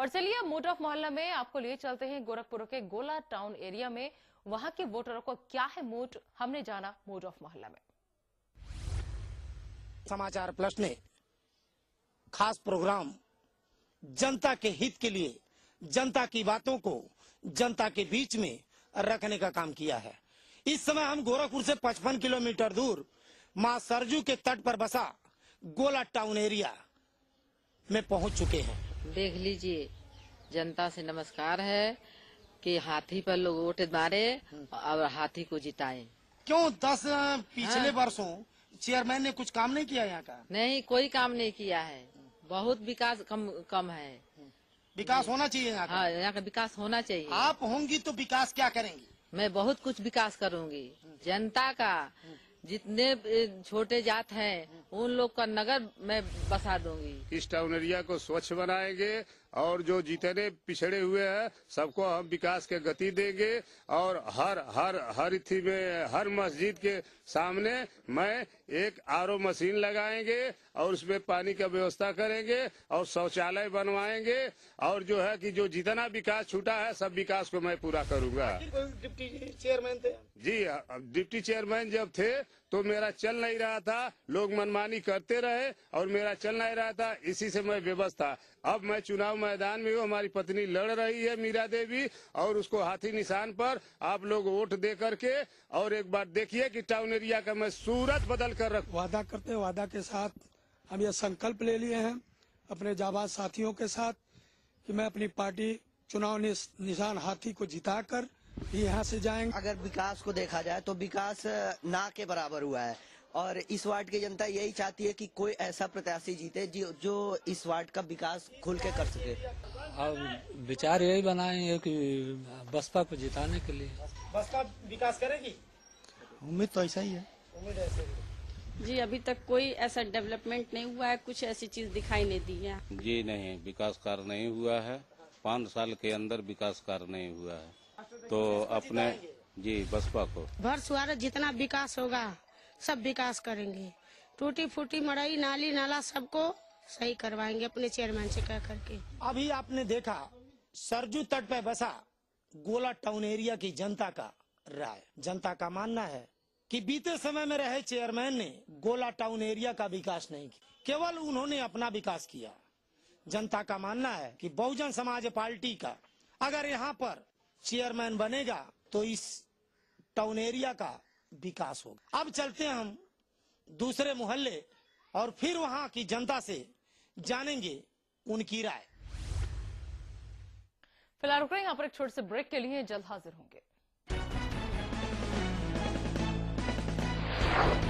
और चलिए अब ऑफ मोहल्ला में आपको लिए चलते हैं गोरखपुर के गोला टाउन एरिया में वहां के वोटरों को क्या है मूड हमने जाना मूड ऑफ मोहल्ला में समाचार प्लस ने खास प्रोग्राम जनता के हित के लिए जनता की बातों को जनता के बीच में रखने का काम किया है इस समय हम गोरखपुर से 55 किलोमीटर दूर मां सरजू के तट पर बसा गोला टाउन एरिया में पहुंच चुके हैं देख लीजिए जनता से नमस्कार है कि हाथी पर लोग वोट मारे और हाथी को जिताए क्यों दस पिछले हाँ। वर्षों चेयरमैन ने कुछ काम नहीं किया यहाँ का नहीं कोई काम नहीं किया है बहुत विकास कम कम है विकास होना चाहिए यहाँ का हाँ, यहाँ का विकास होना चाहिए आप होंगी तो विकास क्या करेंगी मैं बहुत कुछ विकास करूंगी जनता का जितने छोटे जात हैं उन लोग का नगर मैं बसा दूंगी इस टाउन एरिया को स्वच्छ बनाएंगे और जो जितने पिछड़े हुए हैं सबको हम विकास के गति देंगे और हर हर हर में हर मस्जिद के सामने मैं एक आर मशीन लगाएंगे और उसमें पानी का व्यवस्था करेंगे और शौचालय बनवाएंगे और जो है कि जो जितना विकास छूटा है सब विकास को मैं पूरा करूंगा डिप्टी चेयरमैन थे जी डिप्टी चेयरमैन जब थे तो मेरा चल नहीं रहा था लोग मनमानी करते रहे और मेरा चल नहीं रहा था इसी से मैं व्यवस्था अब मैं चुनाव मैदान में हमारी पत्नी लड़ रही है मीरा देवी और उसको हाथी निशान पर आप लोग वोट दे करके और एक बार देखिए कि टाउन एरिया का मैं सूरत बदल कर रख वादा करते वादा के साथ हम यह संकल्प ले लिए हैं अपने जाबाज साथियों के साथ कि मैं अपनी पार्टी चुनाव निशान हाथी को जिता कर यहाँ से जाएंगे अगर विकास को देखा जाए तो विकास ना के बराबर हुआ है और इस वार्ड की जनता यही चाहती है कि कोई ऐसा प्रत्याशी जीते जो इस वार्ड का विकास खुल के कर सके अब विचार यही बनाए हैं कि बसपा को जिताने के लिए बसपा विकास करेगी उम्मीद तो ऐसा ही है उम्मीद ऐसा जी अभी तक कोई ऐसा डेवलपमेंट नहीं हुआ है कुछ ऐसी चीज दिखाई नहीं दी है जी नहीं विकास कार्य नहीं हुआ है पाँच साल के अंदर विकास कार्य नहीं हुआ है अच्छा, तो, तो अपने जी बसपा को भर सुवार जितना विकास होगा सब विकास करेंगे टूटी फूटी मड़ई नाली नाला सबको सही करवाएंगे अपने चेयरमैन से कह करके अभी आपने देखा सरजू तट पे बसा गोला टाउन एरिया की जनता का राय जनता का मानना है कि बीते समय में रहे चेयरमैन ने गोला टाउन एरिया का विकास नहीं किया केवल उन्होंने अपना विकास किया जनता का मानना है कि बहुजन समाज पार्टी का अगर यहाँ पर चेयरमैन बनेगा तो इस टाउन एरिया का विकास होगा अब चलते हैं हम दूसरे मोहल्ले और फिर वहां की जनता से जानेंगे उनकी राय फिलहाल रुक रहे हैं यहाँ पर एक छोटे से ब्रेक के लिए जल्द हाजिर होंगे